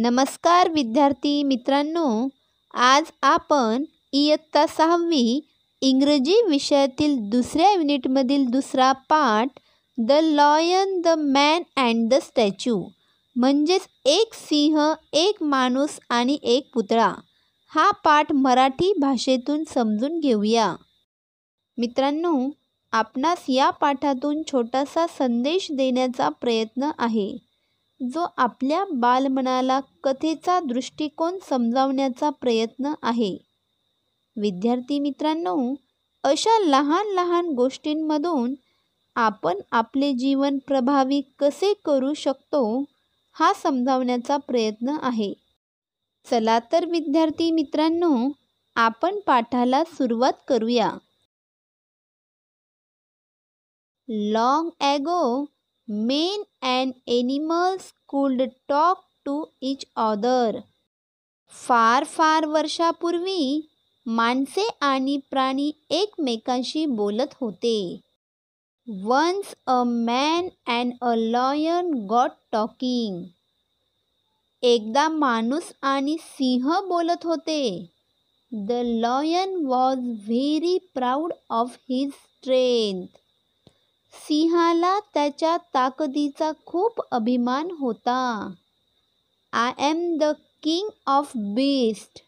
नमस्कार विद्यार्थी मित्रांनो आज आपण इयत्ता सहावी इंग्रजी विषयातील दुसऱ्या युनिटमधील दुसरा पाठ the lion the man and the statue म्हणजेच एक सिंह एक माणूस आणि एक पुतळा हा पाठ मराठी भाषेतून समजून घेऊया मित्रांनो आपणास या पाठातून छोटासा संदेश देण्याचा प्रयत्न आहे जो आपल्या बालमनाला कथेचा दृष्टिकोन समजावण्याचा प्रयत्न आहे विद्यार्थी मित्रांनो अशा लहान लहान गोष्टींमधून आपण आपले जीवन प्रभावी कसे करू शकतो हा समजावण्याचा प्रयत्न आहे चला तर विद्यार्थी मित्रांनो आपण पाठाला सुरुवात करूया long ago Man and animals could talk to each other. फार फार वर्षापूर्वी माणसे आणि प्राणी एकमेकांशी बोलत होते once a man and a lion got talking एकदा माणूस आणि सिंह बोलत होते the lion was very proud of his strength सिंहाला त्याच्या ताकदीचा खूप अभिमान होता I am the king of beasts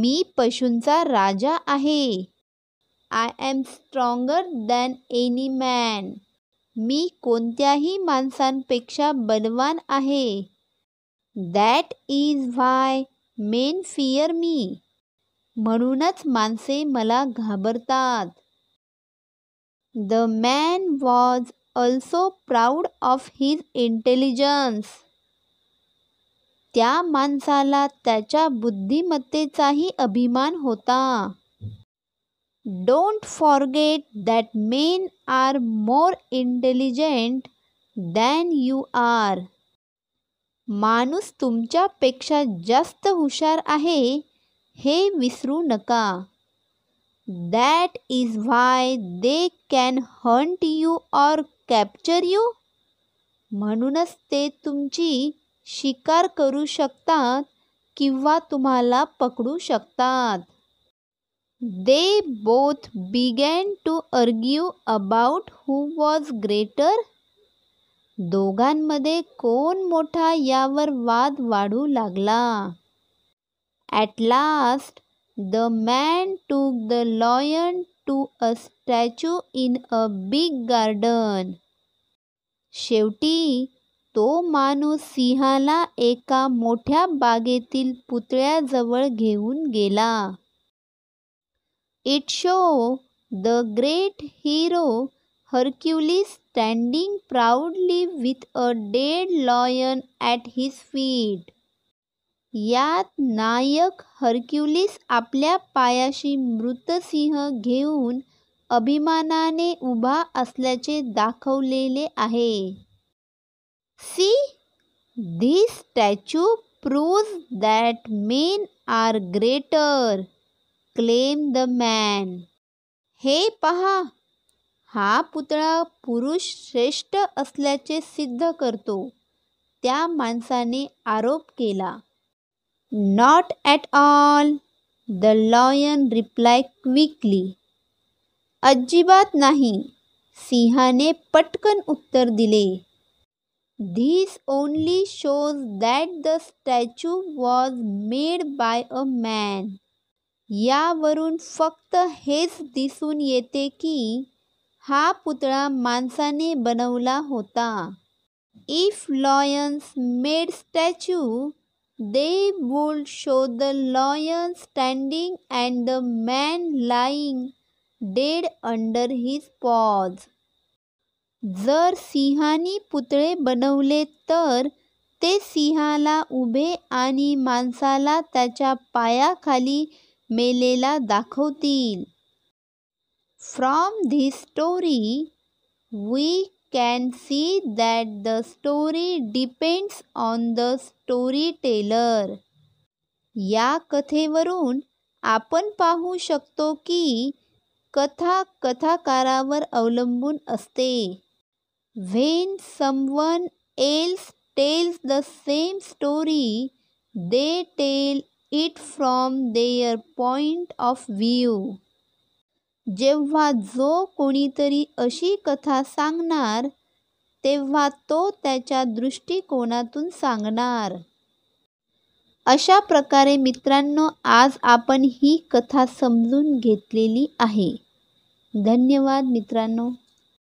मी पशूंचा राजा आहे I am stronger than any man मी कोणत्याही माणसांपेक्षा बलवान आहे that is why men fear me म्हणूनच माणसे मला घाबरतात the man was also proud of his intelligence त्या माणसाला त्याच्या बुद्धिमत्तेचाही अभिमान होता don't forget that men are more intelligent than you are माणूस तुमच्यापेक्षा जास्त हुशार आहे हे विसरू नका That is why they can hunt you or capture you? म्हणूनच ते तुमची शिकार करू शकतात किंवा तुम्हाला पकडू शकतात they both began to argue about who was greater दोघांमध्ये कोण मोठा यावर वाद वाढू लागला at last the man took the lion to a statue in a big garden शेवटी तो माणूस सिंहाला एका मोठ्या बागेतील पुतळ्याजवळ घेऊन गेला it show the great hero Hercules standing proudly with a dead lion at his feet यात नायक हरक्युलिस आपल्या पायाशी मृतसिंह घेऊन अभिमानाने उभा असल्याचे दाखवलेले आहे see the statue proves that men are greater claim the man हे पहा हा पुतळा पुरुष श्रेष्ठ असल्याचे सिद्ध करतो त्या माणसाने आरोप केला Not at all, the lion replied quickly. अजिबात नाही सिंहाने पटकन उत्तर दिले this only shows that the statue was made by a man यावरून फक्त हेच दिसून येते की हा पुतळा माणसाने बनवला होता if lions made statue They would show the lion standing and the man lying dead under his paws. जर सिंहानी पुतळे बनवले तर ते सिंहाला उभे आणि माणसाला त्याच्या पायाखाली मेलेला दाखवतील from the story we can see that the story depends on the storyteller. या कथेवरून आपण पाहू शकतो की कथा कथाकारावर अवलंबून असते. When someone else tells the same story, they tell it from their point of view. जेव्हा जो कोणीतरी अशी कथा सांगणार तेव्हा तो त्याच्या दृष्टिकोनातून सांगणार अशा प्रकारे मित्रांनो आज आपण ही कथा समजून घेतलेली आहे धन्यवाद मित्रांनो